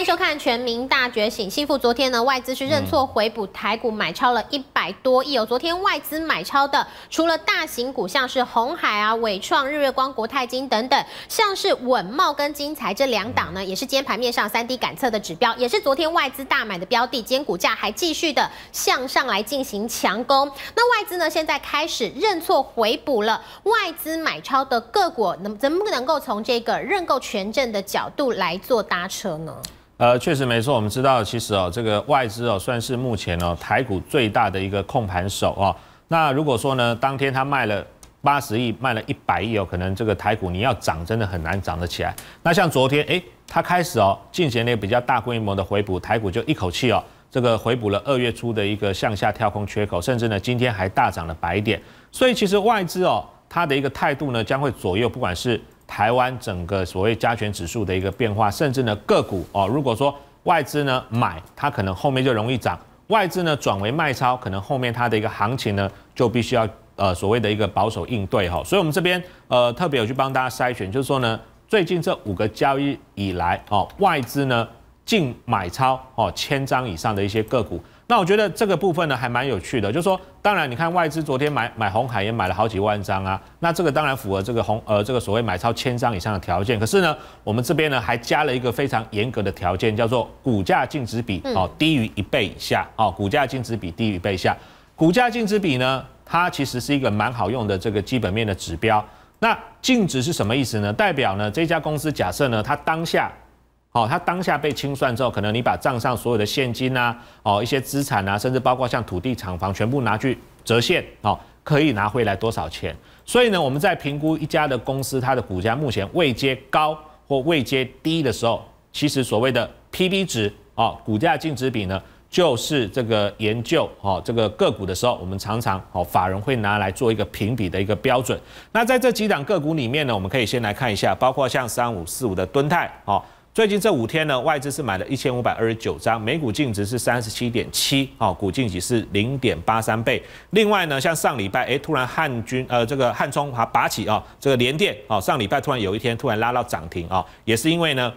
欢迎收看《全民大觉醒》。幸富昨天呢，外资是认错回补台股，买超了一百多亿哦。昨天外资买超的，除了大型股像是红海啊、伟创、日月光、国泰金等等，像是稳茂跟金财这两档呢，也是今天盘面上三 D 感测的指标，也是昨天外资大买的标的，今天股价还继续的向上来进行强攻。那外资呢，现在开始认错回补了。外资买超的个股能能不能够从这个认购权证的角度来做搭车呢？呃，确实没错。我们知道，其实哦，这个外资哦，算是目前哦台股最大的一个控盘手哦。那如果说呢，当天他卖了八十亿，卖了一百亿哦，可能这个台股你要涨，真的很难涨得起来。那像昨天，哎，他开始哦进行呢比较大规模的回补，台股就一口气哦，这个回补了二月初的一个向下跳空缺口，甚至呢今天还大涨了百点。所以其实外资哦，它的一个态度呢，将会左右不管是。台湾整个所谓加权指数的一个变化，甚至呢个股哦，如果说外资呢买，它可能后面就容易涨；外资呢转为卖超，可能后面它的一个行情呢就必须要呃所谓的一个保守应对哈。所以我们这边呃特别有去帮大家筛选，就是说呢最近这五个交易以来哦，外资呢。净买超哦，千张以上的一些个股，那我觉得这个部分呢还蛮有趣的，就是说，当然你看外资昨天买买红海也买了好几万张啊，那这个当然符合这个红呃这个所谓买超千张以上的条件，可是呢，我们这边呢还加了一个非常严格的条件，叫做股价净值比哦低于一倍以下哦，股价净值比低于倍下，股价净值比呢它其实是一个蛮好用的这个基本面的指标，那净值是什么意思呢？代表呢这家公司假设呢它当下。好，它当下被清算之后，可能你把账上所有的现金呐，哦，一些资产呐，甚至包括像土地、厂房，全部拿去折现，哦，可以拿回来多少钱？所以呢，我们在评估一家的公司，它的股价目前未接高或未接低的时候，其实所谓的 PB 值啊，股价净值比呢，就是这个研究哦，这个个股的时候，我们常常哦，法人会拿来做一个评比的一个标准。那在这几档个股里面呢，我们可以先来看一下，包括像三五四五的敦泰，哦。最近这五天呢，外资是买了一千五百二十九张，每股净值是三十七点七，哦，股净值是零点八三倍。另外呢，像上礼拜，哎，突然汉军，呃，这个汉中哈，拔起啊，这个联电哦，上礼拜突然有一天突然拉到涨停啊，也是因为呢，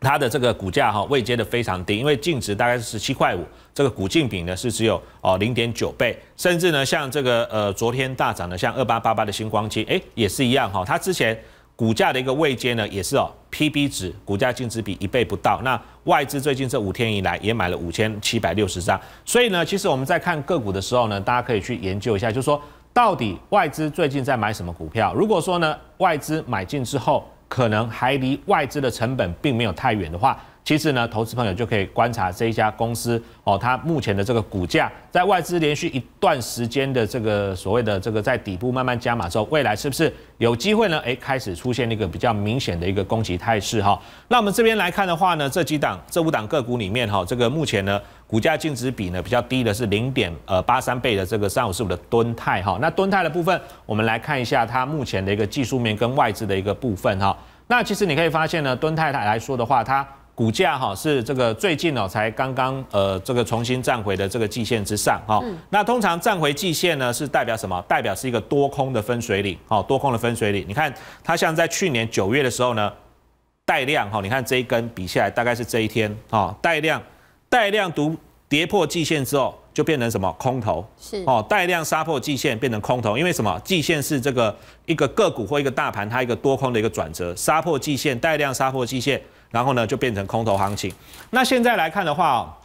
它的这个股价哈，位阶的非常低，因为净值大概是十七块五，这个股净比呢是只有哦零点九倍，甚至呢，像这个呃，昨天大涨的像二八八八的星光机，哎，也是一样哈，它之前。股价的一个位阶呢，也是哦，PB 值，股价净值比一倍不到。那外资最近这五天以来也买了五千七百六十张。所以呢，其实我们在看个股的时候呢，大家可以去研究一下，就是说到底外资最近在买什么股票。如果说呢，外资买进之后，可能还离外资的成本并没有太远的话。其实呢，投资朋友就可以观察这一家公司哦，它目前的这个股价，在外资连续一段时间的这个所谓的这个在底部慢慢加码之后，未来是不是有机会呢？哎，开始出现一个比较明显的一个攻击态势哈。那我们这边来看的话呢，这几档这五档个股里面哈，这个目前呢股价净值比呢比较低的是零点呃八三倍的这个三五四五的吨泰哈。那吨泰的部分，我们来看一下它目前的一个技术面跟外资的一个部分哈。那其实你可以发现呢，吨泰来说的话，它股价哈是这个最近哦才刚刚呃这个重新站回的这个季线之上哈，那通常站回季线呢是代表什么？代表是一个多空的分水岭哦，多空的分水岭。你看它像在去年九月的时候呢，带量哈，你看这一根比下来大概是这一天哈，带量带量独跌破季线之后。就变成什么空头？是哦，带量杀破季线变成空头，因为什么？季线是这个一个个股或一个大盘它一个多空的一个转折，杀破季线，带量杀破季线，然后呢就变成空头行情。那现在来看的话，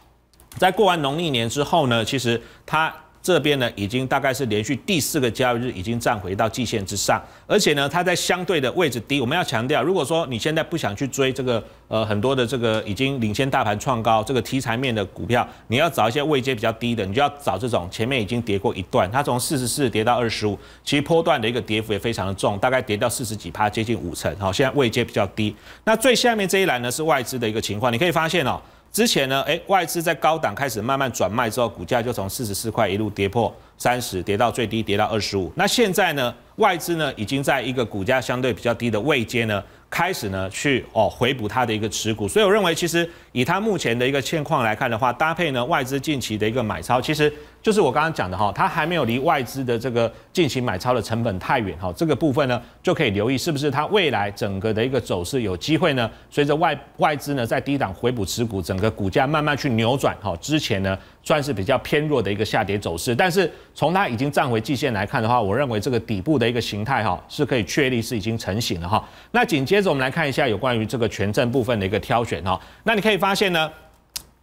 在过完农历年之后呢，其实它。这边呢，已经大概是连续第四个交易日，已经站回到季线之上，而且呢，它在相对的位置低。我们要强调，如果说你现在不想去追这个，呃，很多的这个已经领先大盘创高这个题材面的股票，你要找一些位阶比较低的，你就要找这种前面已经跌过一段，它从四十四跌到二十五，其实波段的一个跌幅也非常的重，大概跌到四十几趴，接近五成。好，现在位阶比较低。那最下面这一栏呢，是外资的一个情况，你可以发现哦。之前呢，哎，外资在高档开始慢慢转卖之后，股价就从四十四块一路跌破三十，跌到最低，跌到二十五。那现在呢，外资呢已经在一个股价相对比较低的位阶呢。开始呢，去哦回补它的一个持股，所以我认为其实以它目前的一个现况来看的话，搭配呢外资近期的一个买超，其实就是我刚刚讲的哈，它还没有离外资的这个近期买超的成本太远哈，这个部分呢就可以留意是不是它未来整个的一个走势有机会呢，随着外外资呢在低档回补持股，整个股价慢慢去扭转哈，之前呢。算是比较偏弱的一个下跌走势，但是从它已经站回季线来看的话，我认为这个底部的一个形态哈是可以确立是已经成型了哈。那紧接着我们来看一下有关于这个权证部分的一个挑选哈。那你可以发现呢。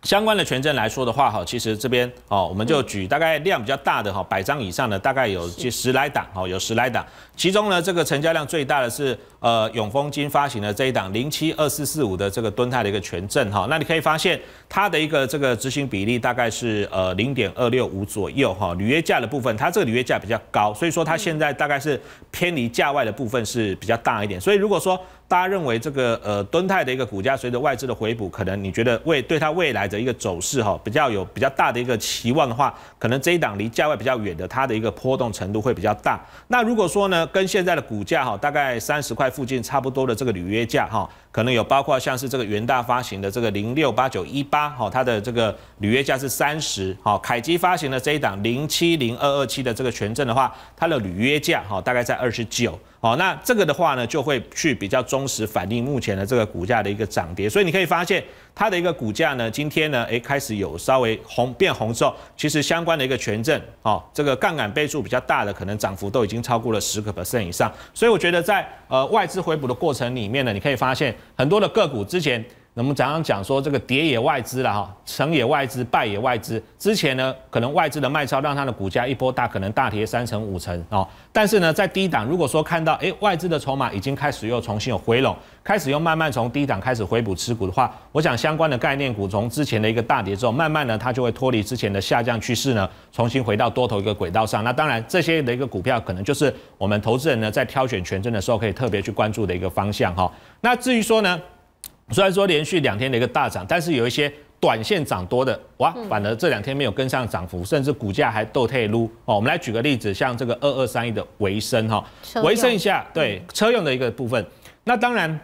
相关的权证来说的话，哈，其实这边哦，我们就举大概量比较大的哈，百张以上的，大概有几十来档，哦，有十来档。其中呢，这个成交量最大的是呃永丰金发行的这一档零七二四四五的这个吨泰的一个权证，哈。那你可以发现它的一个这个执行比例大概是呃零点二六五左右，哈。履约价的部分，它这个履约价比较高，所以说它现在大概是偏离价外的部分是比较大一点。所以如果说大家认为这个呃，敦泰的一个股价随着外资的回补，可能你觉得未对它未来的一个走势哈，比较有比较大的一个期望的话，可能这一档离价位比较远的，它的一个波动程度会比较大。那如果说呢，跟现在的股价哈，大概三十块附近差不多的这个履约价哈。可能有包括像是这个元大发行的这个零六八九一八，哈，它的这个履约价是三十，哈，凯基发行的这一档零七零二二七的这个权证的话，它的履约价哈大概在二十九，好，那这个的话呢就会去比较忠实反映目前的这个股价的一个涨跌，所以你可以发现。它的一个股价呢，今天呢，哎，开始有稍微红变红之后，其实相关的一个权证，哦，这个杠杆倍数比较大的，可能涨幅都已经超过了十个 percent 以上。所以我觉得在呃外资回补的过程里面呢，你可以发现很多的个股之前。那我们常常讲说，这个跌也外资了哈，成也外资，败也外资。之前呢，可能外资的卖超让它的股价一波大，可能大跌三成五成哦。但是呢，在低档，如果说看到哎外资的筹码已经开始又重新有回笼，开始又慢慢从低档开始回补持股的话，我想相关的概念股从之前的一个大跌之后，慢慢呢它就会脱离之前的下降趋势呢，重新回到多头一个轨道上。那当然，这些的一个股票可能就是我们投资人呢在挑选权证的时候可以特别去关注的一个方向哈。那至于说呢？虽然说连续两天的一个大涨，但是有一些短线涨多的哇，反而这两天没有跟上涨幅，甚至股价还斗退撸哦。我们来举个例子，像这个二二三一的维生哈，维生一下对车用的一个部分。那当然，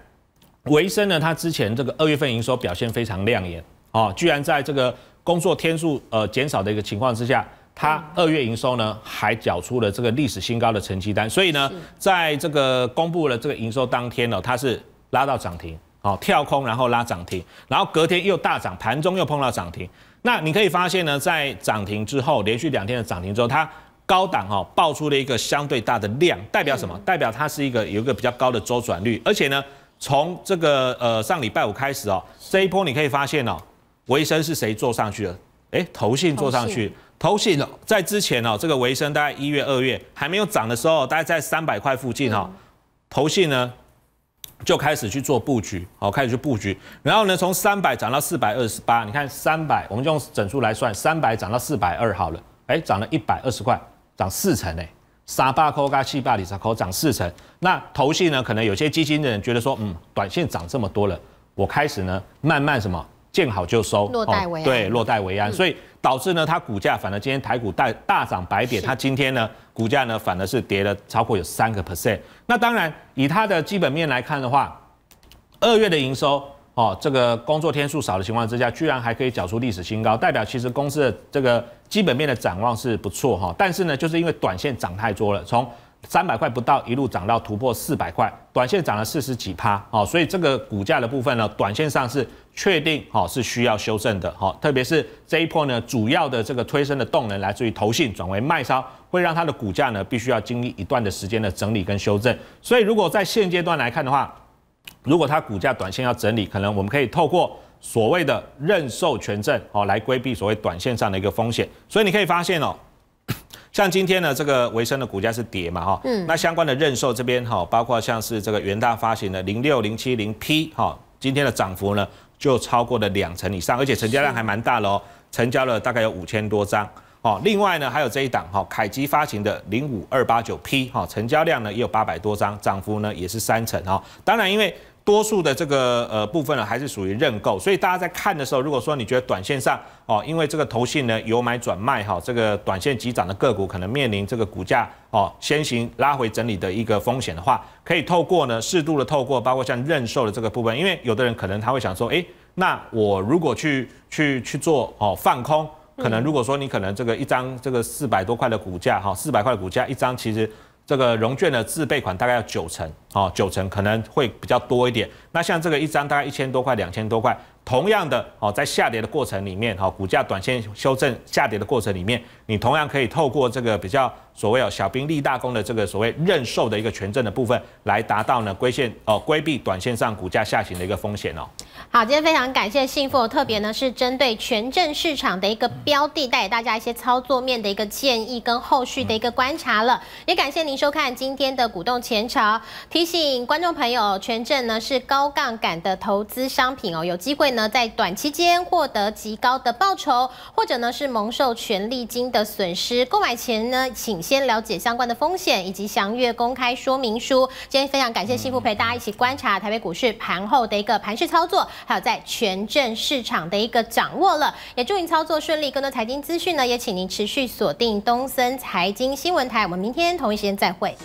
维生呢，它之前这个二月份营收表现非常亮眼哦，居然在这个工作天数呃减少的一个情况之下，它二月营收呢还缴出了这个历史新高的成绩单。所以呢，在这个公布了这个营收当天呢，它是拉到涨停。好跳空然后拉涨停，然后隔天又大涨，盘中又碰到涨停。那你可以发现呢，在涨停之后，连续两天的涨停之后，它高档哈爆出了一个相对大的量，代表什么？代表它是一个有一个比较高的周转率，而且呢，从这个呃上礼拜五开始哦，这一波你可以发现哦，维生是谁做上去的？哎，投信做上去。投信在之前呢，这个维生大概一月、二月还没有涨的时候，大概在三百块附近哈。投信呢？就开始去做布局，好，开始去布局。然后呢，从三百涨到四百二十八，你看三百，我们就用整数来算，三百涨到四百二好了，哎，涨了一百二十块，涨四成哎。沙巴口加西巴里沙口涨四成，那头戏呢？可能有些基金的人觉得说，嗯，短线涨这么多了，我开始呢慢慢什么见好就收，对，落袋为安，所以。导致呢，它股价反而今天台股大大涨百点，它今天呢股价呢反而是跌了超过有三个 percent。那当然以它的基本面来看的话，二月的营收哦，这个工作天数少的情况之下，居然还可以缴出历史新高，代表其实公司的这个基本面的展望是不错哈。但是呢，就是因为短线涨太多了，从三百块不到一路涨到突破四百块，短线涨了四十几趴哦，所以这个股价的部分呢，短线上是。确定哈是需要修正的哈，特别是这一波呢，主要的这个推升的动能来自于投信转为卖烧，会让它的股价呢必须要经历一段的时间的整理跟修正。所以如果在现阶段来看的话，如果它股价短线要整理，可能我们可以透过所谓的认售权证哦来规避所谓短线上的一个风险。所以你可以发现哦，像今天呢这个维生的股价是跌嘛哈，嗯，那相关的认售这边哈，包括像是这个元大发行的零六零七零 P 哈，今天的涨幅呢？就超过了两成以上，而且成交量还蛮大的哦，成交了大概有五千多张哦。另外呢，还有这一档哈，凯基发行的零五二八九 P 哈，成交量呢也有八百多张，涨幅呢也是三成哦。当然因为。多数的这个呃部分呢，还是属于认购，所以大家在看的时候，如果说你觉得短线上哦，因为这个投信呢由买转卖哈，这个短线急涨的个股可能面临这个股价哦先行拉回整理的一个风险的话，可以透过呢适度的透过，包括像认售的这个部分，因为有的人可能他会想说，哎，那我如果去去去做哦放空，可能如果说你可能这个一张这个四百多块的股价哈，四百块的股价一张其实。这个融券的自备款大概要九成哦，九成可能会比较多一点。那像这个一张大概一千多块、两千多块，同样的哦，在下跌的过程里面，哈，股价短线修正下跌的过程里面，你同样可以透过这个比较所谓哦小兵立大功的这个所谓认售的一个权证的部分，来达到呢规限哦规避短线上股价下行的一个风险哦。好，今天非常感谢信富，特别呢是针对权证市场的一个标的，带给大家一些操作面的一个建议跟后续的一个观察了。也感谢您收看今天的股动前朝，提醒观众朋友，权证呢是高杠杆的投资商品哦，有机会呢在短期间获得极高的报酬，或者呢是蒙受权利金的损失。购买前呢，请先了解相关的风险以及详阅公开说明书。今天非常感谢信富陪大家一起观察台北股市盘后的一个盘势操作。还有在全镇市场的一个掌握了，也祝您操作顺利。更多财经资讯呢，也请您持续锁定东森财经新闻台。我们明天同一时间再会。